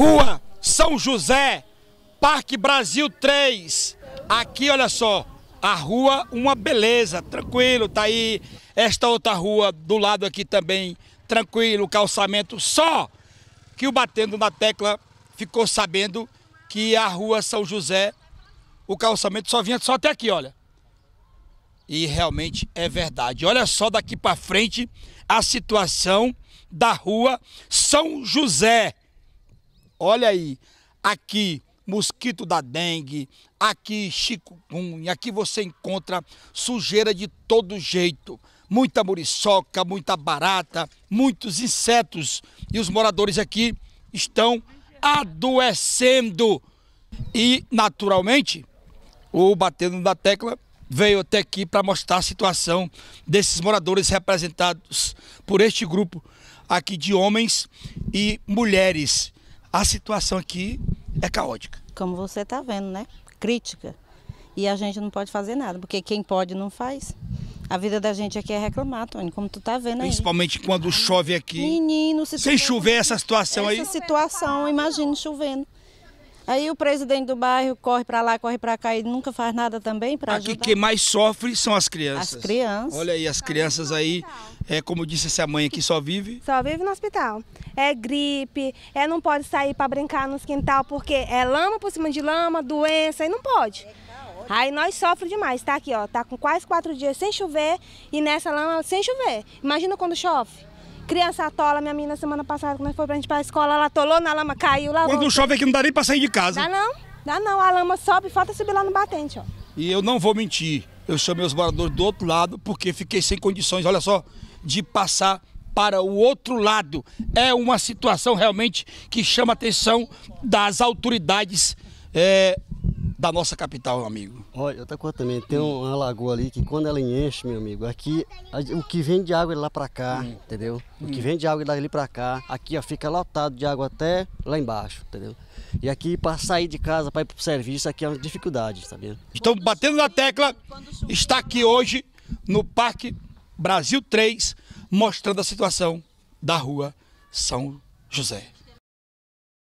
Rua São José, Parque Brasil 3. Aqui, olha só, a rua uma beleza, tranquilo, tá aí esta outra rua do lado aqui também, tranquilo, calçamento só que o batendo na tecla ficou sabendo que a rua São José, o calçamento só vinha só até aqui, olha. E realmente é verdade. Olha só daqui para frente a situação da rua São José. Olha aí, aqui mosquito da dengue, aqui chikungunya, aqui você encontra sujeira de todo jeito. Muita muriçoca, muita barata, muitos insetos. E os moradores aqui estão adoecendo. E, naturalmente, o Batendo da Tecla veio até aqui para mostrar a situação desses moradores representados por este grupo aqui de homens e mulheres a situação aqui é caótica. Como você está vendo, né? Crítica. E a gente não pode fazer nada, porque quem pode não faz. A vida da gente aqui é reclamar, Tony, como tu tá vendo aí. Principalmente quando chove aqui. Menino, se Sem chover essa situação essa aí. Essa situação, imagina chovendo. Aí o presidente do bairro corre para lá, corre para cá e nunca faz nada também para ajudar. Aqui quem mais sofre são as crianças. As crianças. Olha aí, as crianças aí, é como disse essa mãe aqui, só vive? Só vive no hospital. É gripe, é não pode sair para brincar nos quintal porque é lama por cima de lama, doença, e não pode. Aí nós sofremos demais, tá aqui ó, tá com quase quatro dias sem chover e nessa lama sem chover. Imagina quando chove. Criança atola, minha menina, semana passada, quando foi pra gente pra escola, ela atolou na lama, caiu lá. Quando volta. chove aqui, não dá nem pra sair de casa. Dá não, dá não. A lama sobe, falta subir lá no batente, ó. E eu não vou mentir, eu chamei os moradores do outro lado porque fiquei sem condições, olha só, de passar para o outro lado. É uma situação realmente que chama a atenção das autoridades é, da nossa capital, amigo. Olha, outra coisa também, tem hum. uma lagoa ali que quando ela enche, meu amigo, aqui o que vem de água é lá para cá, hum. entendeu? O que hum. vem de água é dali para cá, aqui ó, fica lotado de água até lá embaixo, entendeu? E aqui para sair de casa, para ir pro serviço, aqui é uma dificuldade, vendo? Estão batendo na tecla, está aqui hoje no Parque Brasil 3, mostrando a situação da rua São José.